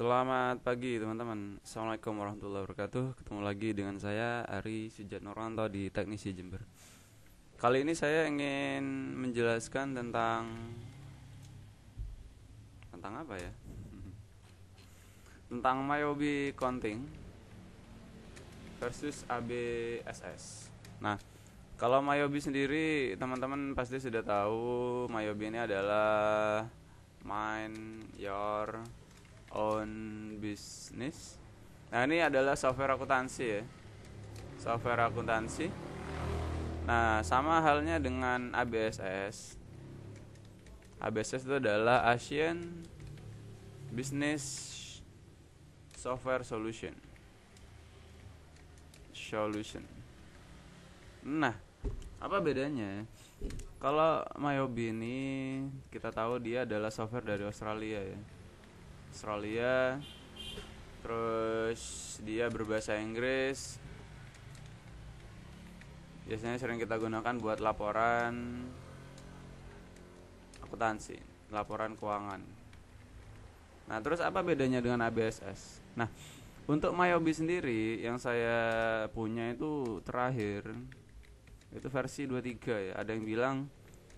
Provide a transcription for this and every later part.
Selamat pagi teman-teman Assalamualaikum warahmatullahi wabarakatuh Ketemu lagi dengan saya Ari Sujat Noranto di Teknisi Jember Kali ini saya ingin menjelaskan tentang Tentang apa ya? Tentang Mayobi Counting Versus ABSS Nah kalau Mayobi sendiri teman-teman pasti sudah tahu Mayobi ini adalah Mind Your on business. Nah, ini adalah software akuntansi ya. Software akuntansi. Nah, sama halnya dengan ABSS. ABSS itu adalah Asian Business Software Solution. Solution. Nah, apa bedanya? Kalau Mayobi ini kita tahu dia adalah software dari Australia ya Australia terus dia berbahasa Inggris biasanya sering kita gunakan buat laporan akuntansi laporan keuangan nah terus apa bedanya dengan ABSS nah untuk Mayobi sendiri yang saya punya itu terakhir itu versi 23 ya ada yang bilang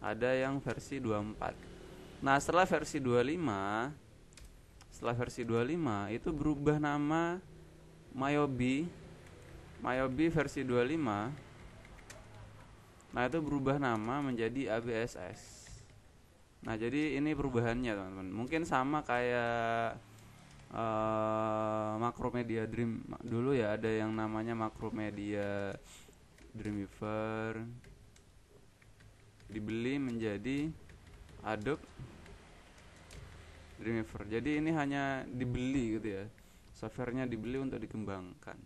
ada yang versi 24 nah setelah versi 25 setelah versi 25 itu berubah nama Mayobi Mayobi versi 25 Nah itu berubah nama menjadi ABSS Nah jadi ini perubahannya teman-teman Mungkin sama kayak uh, eh, Makromedia Dream Dulu ya ada yang namanya Makromedia Dreamweaver Dibeli menjadi Adobe Dreamweaver. Jadi ini hanya dibeli gitu ya. Softwarenya dibeli untuk dikembangkan.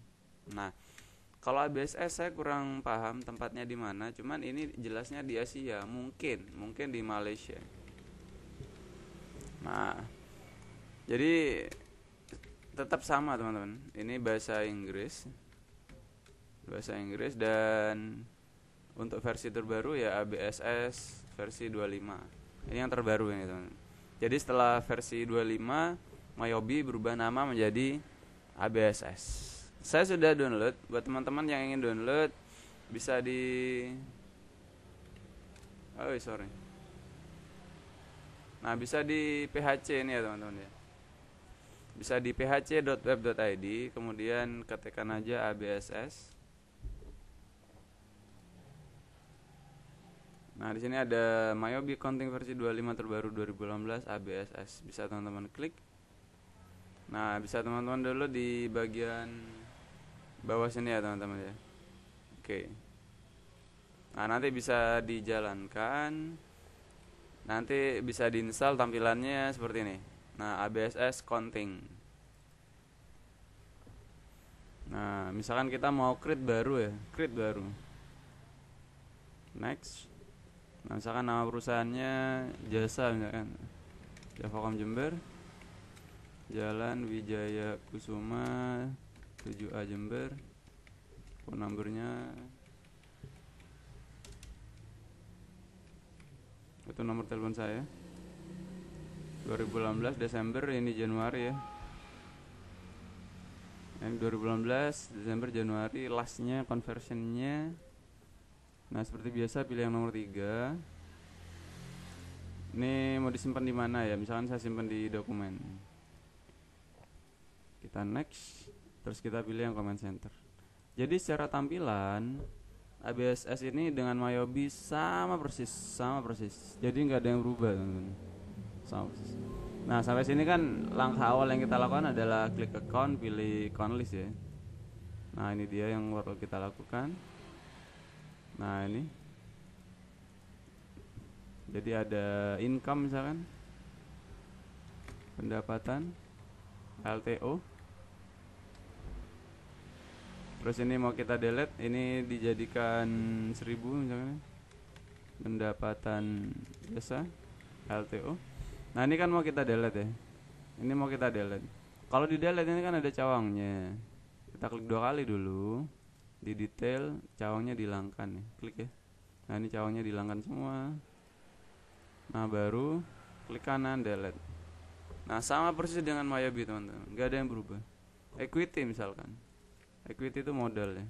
Nah, kalau ABSS saya kurang paham tempatnya di mana, cuman ini jelasnya di Asia, mungkin, mungkin di Malaysia. Nah, jadi tetap sama teman-teman. Ini bahasa Inggris. Bahasa Inggris dan untuk versi terbaru ya ABSS versi 25. Ini yang terbaru ini teman-teman. Jadi setelah versi 25 Mayobi berubah nama menjadi ABSS. Saya sudah download buat teman-teman yang ingin download bisa di Oh, sorry. Nah, bisa di PHC ini ya, teman-teman ya. Bisa di phc.web.id kemudian ketikkan aja ABSS Nah, di sini ada Mayobi Counting versi 25 terbaru 2018 ABSS. Bisa teman-teman klik. Nah, bisa teman-teman dulu di bagian bawah sini ya, teman-teman ya. Oke. Nah, nanti bisa dijalankan. Nanti bisa diinstal tampilannya seperti ini. Nah, ABSS Counting. Nah, misalkan kita mau create baru ya, create baru. Next nah, misalkan nama perusahaannya jasa misalkan Javacom Jember Jalan Wijaya Kusuma 7A Jember phone numbernya itu nomor telepon saya 2018 Desember ini Januari ya ini 2018 Desember Januari lastnya conversionnya Nah seperti biasa pilih yang nomor tiga. Ini mau disimpan di mana ya? Misalkan saya simpan di dokumen. Kita next, terus kita pilih yang comment center. Jadi secara tampilan ABSS ini dengan Mayobi sama persis, sama persis. Jadi nggak ada yang berubah, teman-teman. Sama persis. Nah sampai sini kan langkah awal yang kita lakukan adalah klik account, pilih account list ya. Nah ini dia yang perlu kita lakukan Nah ini Jadi ada income misalkan Pendapatan LTO Terus ini mau kita delete Ini dijadikan 1000 misalkan Pendapatan biasa LTO Nah ini kan mau kita delete ya Ini mau kita delete Kalau di delete ini kan ada cawangnya Kita klik dua kali dulu di detail cawangnya dihilangkan ya klik ya nah ini cawangnya dihilangkan semua nah baru klik kanan delete nah sama persis dengan Mayabi teman-teman nggak ada yang berubah equity misalkan equity itu modal ya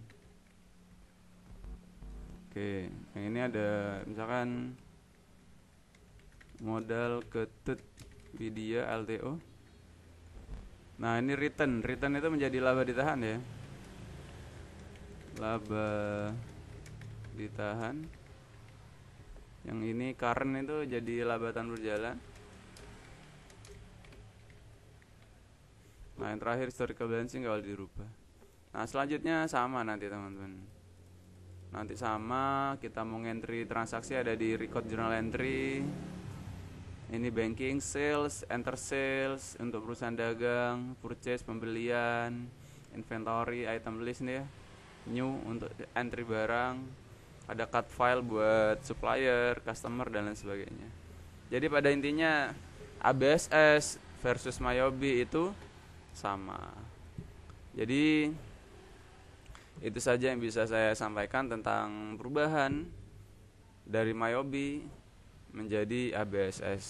oke yang ini ada misalkan modal ketut video LTO nah ini return return itu menjadi laba ditahan ya laba ditahan yang ini current itu jadi labatan berjalan nah yang terakhir historical balancing kalau dirubah nah selanjutnya sama nanti teman-teman nanti sama kita mau entry transaksi ada di record journal entry ini banking sales enter sales untuk perusahaan dagang purchase pembelian inventory item list nih ya new untuk entry barang ada cut file buat supplier customer dan lain sebagainya jadi pada intinya ABSS versus Mayobi itu sama jadi itu saja yang bisa saya sampaikan tentang perubahan dari Mayobi menjadi ABSS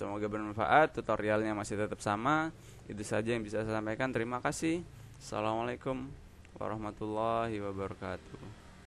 semoga bermanfaat tutorialnya masih tetap sama itu saja yang bisa saya sampaikan terima kasih Assalamualaikum warahmatullahi wabarakatuh